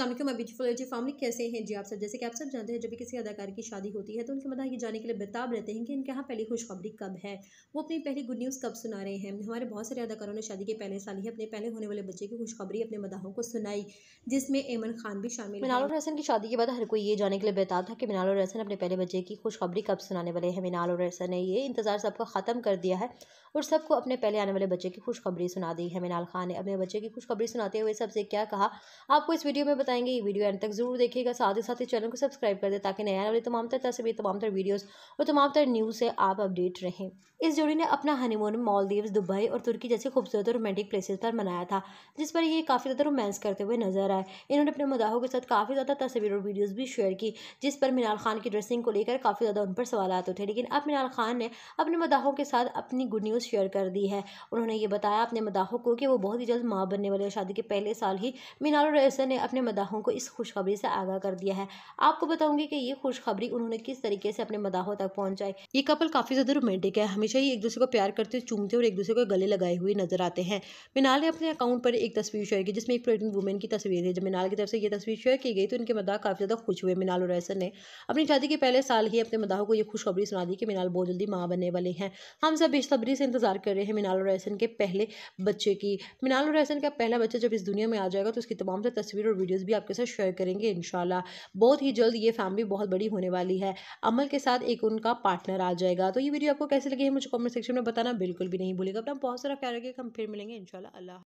अल्लाम मैं ब्यूटीफुल एजी फैमिली कैसे हैं जी आप सब जैसे कि आप सब जानते हैं जब भी किसी अदाकार की शादी होती है तो उनके मदा ये जाने के लिए बेताब रहते हैं कि इनके यहाँ पहली खुशखबरी कब है वो अपनी पहली गुड न्यूज़ कब सुना रहे हैं हमारे बहुत सारे अदाकारों ने शादी के पहले साल ही अपने पहले होने वाले बच्चे की खुशखबरी अपने मदाहों को सुनाई जिसमें एमन खान भी शामिल मिनाल और की शादी के बाद हर कोई ये जाने के लिए बेताब था कि मिनाल और अपने पहले बच्चे की खुशखबरी कब सुनाने वाले हैं मिनाल और रसन ने ये इंतज़ार सबका ख़त्म कर दिया है और सबको अपने पहले आने वाले बच्चे की खुशखबरी सुना दी है मिनाल खान ने अपने बच्चे की खुशखबरी सुनाते हुए सबसे क्या कहा आपको इस वीडियो में बता बताएंगे ये वीडियो एंड तक जरूर देखिएगा साथ ही साथ ही चैनल को सब्सक्राइब कर दे ताकि नया वाले तमाम तरह से भी तमाम तरह वीडियोज़ और तमाम तरह न्यूज़ से आप अपडेट रहें इस जोड़ी ने अपना हनीमून मालदीव दुबई और तुर्की जैसे खूबसूरत और रोमांटिक प्लेसेस पर मनाया था जिस पर ये काफ़ी ज़्यादा रोमांस करते हुए नजर आए इन्होंने अपने मदाहों के साथ काफ़ी ज़्यादा तस्वीर और वीडियोज़ भी शेयर की जिस पर मीनाल खान की ड्रेसिंग को लेकर काफ़ी ज़्यादा उन पर सवाल आते थे लेकिन अब मीनाल खान ने अपने मदाहों के साथ अपनी गुड न्यूज़ शेयर कर दी है उन्होंने ये बताया अपने मदाहों को कि वो बहुत ही जल्द माँ बनने वाले शादी के पहले साल ही मीनाल और ने अपने मदाह मदाहों को इस खुशखबरी से आगाह कर दिया है आपको बताऊंगी कि ये खुशखबरी उन्होंने किस तरीके से अपने मदाहों तक पहुंचाई ये कपल काफ़ी ज़्यादा रोमांटिक है हमेशा ही एक दूसरे को प्यार करते चूमते और एक दूसरे को गले लगाए हुए नजर आते हैं मिनाल ने अपने अकाउंट पर एक तस्वीर शेयर की जिसमें एक प्रेगनेंट वुमेन की तस्वीर है जब मिनाल की तरफ से ये तस्वीर शेयर की गई तो इनके मदाह काफ़ी ज़्यादा खुश हुए मिनाल और ऐसन ने अपनी शादी के पहले साल ही अपने मदाहों को यह खुशखबरी सुना दी कि मिनाल बहुत जल्दी माँ बनने वाले हैं हम सब बेशतबरी से इंतजार कर रहे हैं मिनाल और ऐसन के पहले बच्चे की मिनाल और ऐसन का पहला बच्चा जब इस दुनिया में आ जाएगा तो उसकी तमाम से तस्वीर और वीडियो वीडियोस भी आपके साथ शेयर करेंगे इन बहुत ही जल्द ये फैमिली बहुत बड़ी होने वाली है अमल के साथ एक उनका पार्टनर आ जाएगा तो ये वीडियो आपको कैसे लगी है मुझे कॉमेंट सेक्शन में बताना बिल्कुल भी नहीं भूलेगा अपना बहुत सारा ख्याल रखिएगा हम फिर मिलेंगे इनशाला